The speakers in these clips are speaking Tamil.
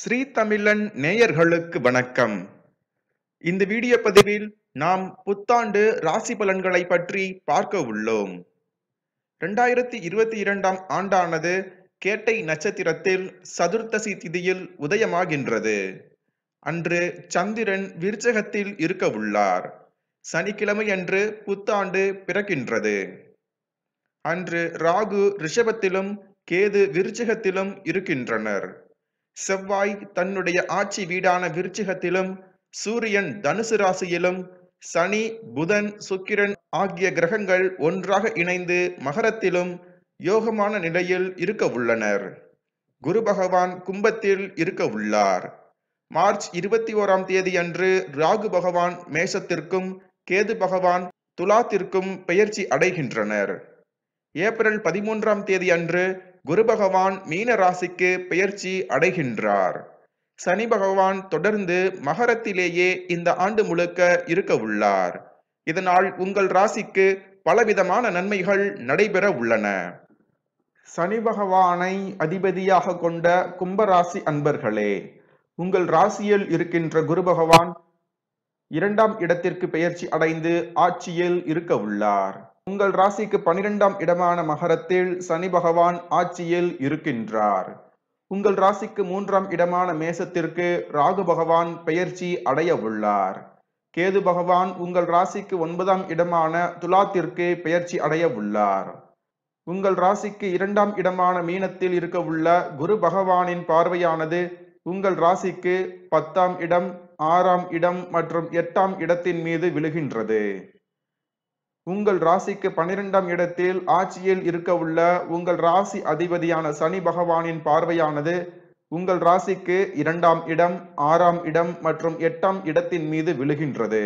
ஸ்ரீ தமிழன் நேயர்களுக்கு வணக்கம் இந்த வீடியோ பதிவில் நாம் புத்தாண்டு ராசி பலன்களை பற்றி பார்க்க உள்ளோம் இரண்டாயிரத்தி இருபத்தி இரண்டாம் ஆண்டானது கேட்டை நட்சத்திரத்தில் சதுர்த்தசி திதியில் உதயமாகின்றது அன்று சந்திரன் விருச்சகத்தில் இருக்க உள்ளார் சனிக்கிழமை அன்று புத்தாண்டு பிறக்கின்றது அன்று ராகு ரிஷபத்திலும் கேது விருச்சகத்திலும் இருக்கின்றனர் செவ்வாய் தன்னுடைய ஆட்சி வீடான விருச்சிகத்திலும் சூரியன் தனுசு ராசியிலும் சனி புதன் சுக்கிரன் ஆகிய கிரகங்கள் ஒன்றாக இணைந்து மகரத்திலும் யோகமான நிலையில் இருக்க உள்ளனர் குரு பகவான் கும்பத்தில் இருக்க உள்ளார் மார்ச் இருபத்தி ஓராம் தேதி அன்று ராகு பகவான் மேஷத்திற்கும் கேது பகவான் துலாத்திற்கும் பெயர்ச்சி அடைகின்றனர் ஏப்ரல் பதிமூன்றாம் தேதி அன்று குரு பகவான் மீன ராசிக்கு பெயர்ச்சி அடைகின்றார் சனி பகவான் தொடர்ந்து மகரத்திலேயே இந்த ஆண்டு முழுக்க இருக்க உள்ளார் இதனால் உங்கள் ராசிக்கு பலவிதமான நன்மைகள் நடைபெற உள்ளன சனி பகவானை அதிபதியாக கொண்ட கும்பராசி அன்பர்களே உங்கள் ராசியில் இருக்கின்ற குரு பகவான் இரண்டாம் இடத்திற்கு பெயர்ச்சி அடைந்து ஆட்சியில் இருக்க உள்ளார் உங்கள் ராசிக்கு பனிரெண்டாம் இடமான மகரத்தில் சனி பகவான் ஆட்சியில் இருக்கின்றார் உங்கள் ராசிக்கு மூன்றாம் இடமான மேசத்திற்கு ராகு பகவான் பெயர்ச்சி அடைய உள்ளார் கேது பகவான் உங்கள் ராசிக்கு ஒன்பதாம் இடமான துலாத்திற்கு பெயர்ச்சி அடைய உள்ளார் உங்கள் ராசிக்கு இரண்டாம் இடமான மீனத்தில் இருக்க உள்ள குரு பகவானின் பார்வையானது உங்கள் ராசிக்கு பத்தாம் இடம் ஆறாம் இடம் மற்றும் எட்டாம் இடத்தின் மீது விழுகின்றது உங்கள் ராசிக்கு பனிரெண்டாம் இடத்தில் ஆட்சியில் இருக்க உள்ள உங்கள் ராசி அதிபதியான சனி பகவானின் பார்வையானது உங்கள் ராசிக்கு இரண்டாம் இடம் ஆறாம் இடம் மற்றும் எட்டாம் இடத்தின் மீது விழுகின்றது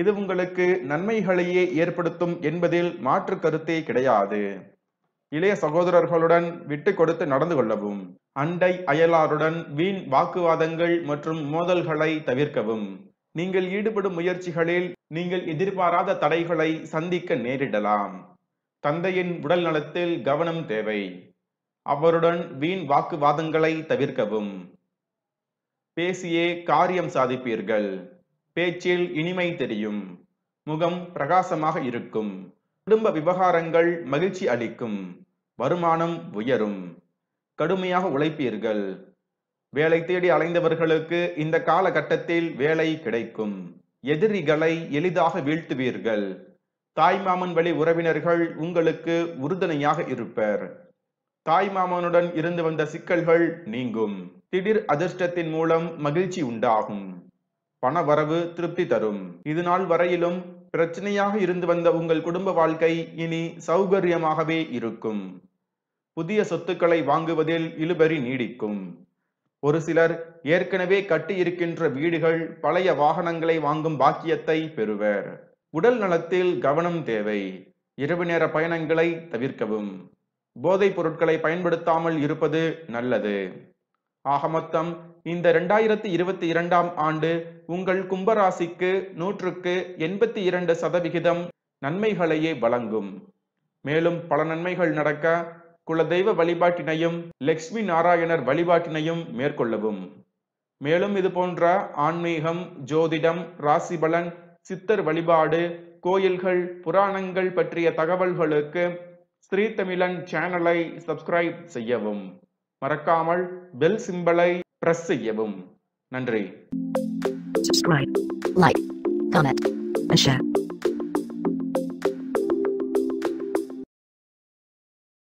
இது உங்களுக்கு நன்மைகளையே ஏற்படுத்தும் என்பதில் மாற்று கருத்தே கிடையாது இளைய சகோதரர்களுடன் விட்டு கொடுத்து நடந்து கொள்ளவும் அண்டை அயலாருடன் வீண் வாக்குவாதங்கள் மற்றும் மோதல்களை தவிர்க்கவும் நீங்கள் ஈடுபடும் முயற்சிகளில் நீங்கள் எதிர்பாராத தடைகளை சந்திக்க நேரிடலாம் தந்தையின் உடல் நலத்தில் கவனம் தேவை அவருடன் வீண் வாக்குவாதங்களை தவிர்க்கவும் பேசியே காரியம் சாதிப்பீர்கள் பேச்சில் இனிமை தெரியும் முகம் பிரகாசமாக இருக்கும் குடும்ப விவகாரங்கள் மகிழ்ச்சி அளிக்கும் வருமானம் உயரும் கடுமையாக உழைப்பீர்கள் வேலை தேடி அலைந்தவர்களுக்கு இந்த காலகட்டத்தில் வேலை கிடைக்கும் எதிரிகளை எளிதாக வீழ்த்துவீர்கள் தாய்மாமன் வழி உறவினர்கள் உங்களுக்கு உறுதுணையாக இருப்பர் தாய்மாமனுடன் இருந்து வந்த சிக்கல்கள் நீங்கும் திடீர் அதிர்ஷ்டத்தின் மூலம் மகிழ்ச்சி உண்டாகும் பண வரவு திருப்தி தரும் இது நாள் வரையிலும் பிரச்சனையாக இருந்து வந்த உங்கள் குடும்ப வாழ்க்கை இனி சௌகரியமாகவே இருக்கும் புதிய சொத்துக்களை வாங்குவதில் இழுபறி நீடிக்கும் ஒரு சிலர் ஏற்கனவே கட்டியிருக்கின்ற வீடுகள் பழைய வாகனங்களை வாங்கும் பாக்கியத்தை பெறுவர் உடல் நலத்தில் கவனம் தேவை இரவு நேர பயணங்களை தவிர்க்கவும் போதைப் பொருட்களை பயன்படுத்தாமல் இருப்பது நல்லது ஆக மொத்தம் இந்த ரெண்டாயிரத்தி இருபத்தி இரண்டாம் ஆண்டு உங்கள் கும்பராசிக்கு நூற்றுக்கு எண்பத்தி இரண்டு சதவிகிதம் நன்மைகளையே வழங்கும் மேலும் பல நன்மைகள் நடக்க குலதெய்வ வழிபாட்டினையும் லக்ஷ்மி நாராயணர் வழிபாட்டினையும் மேற்கொள்ளவும் மேலும் இது போன்ற ஆன்மீகம் ஜோதிடம் ராசிபலன் சித்தர் வழிபாடு கோயில்கள் புராணங்கள் பற்றிய தகவல்களுக்கு ஸ்ரீ தமிழன் சேனலை சப்ஸ்கிரைப் செய்யவும் மறக்காமல் பெல் சிம்பலை பிரஸ் செய்யவும் நன்றி Subscribe, like, comment, and share.